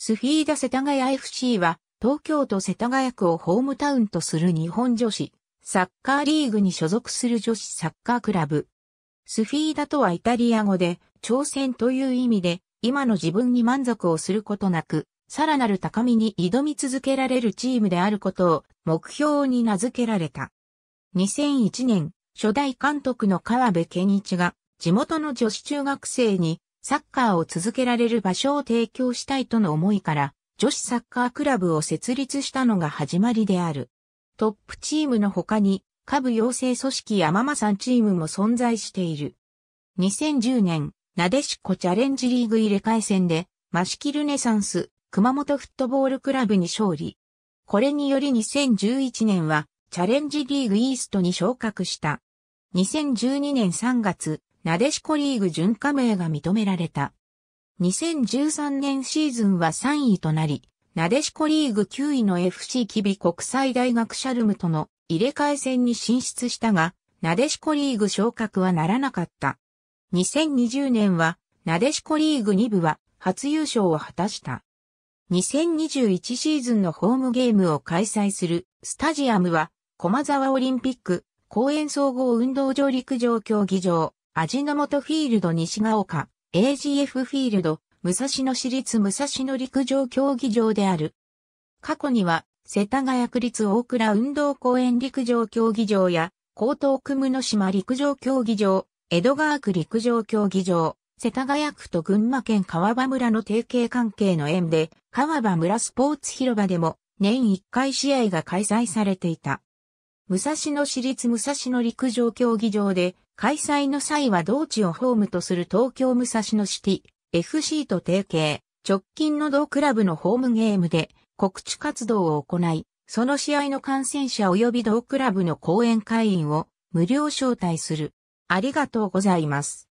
スフィーダ世田谷 FC は、東京都世田谷区をホームタウンとする日本女子、サッカーリーグに所属する女子サッカークラブ。スフィーダとはイタリア語で、挑戦という意味で、今の自分に満足をすることなく、さらなる高みに挑み続けられるチームであることを目標に名付けられた。2001年、初代監督の川辺健一が地元の女子中学生にサッカーを続けられる場所を提供したいとの思いから、女子サッカークラブを設立したのが始まりである。トップチームの他に、下部養成組織やママさんチームも存在している。2010年、なでしこチャレンジリーグ入れ替え戦で、マシキルネサンス、熊本フットボールクラブに勝利。これにより2011年は、チャレンジリーグイーストに昇格した。2012年3月、なでしこリーグ準加盟が認められた。2013年シーズンは3位となり、なでしこリーグ9位の FC キビ国際大学シャルムとの入れ替え戦に進出したが、なでしこリーグ昇格はならなかった。2020年は、なでしこリーグ2部は初優勝を果たした。2021シーズンのホームゲームを開催するスタジアムは、駒沢オリンピック公園総合運動場陸上競技場、味の素フィールド西が丘、AGF フィールド、武蔵野市立武蔵野陸上競技場である。過去には、世田谷区立大倉運動公園陸上競技場や、江東区武島陸上競技場、江戸川区陸上競技場、世田谷区と群馬県川場村の提携関係の縁で、川場村スポーツ広場でも年1回試合が開催されていた。武蔵野市立武蔵野陸上競技場で開催の際は同地をホームとする東京武蔵野シティ FC と提携、直近の同クラブのホームゲームで告知活動を行い、その試合の感染者及び同クラブの講演会員を無料招待する。ありがとうございます。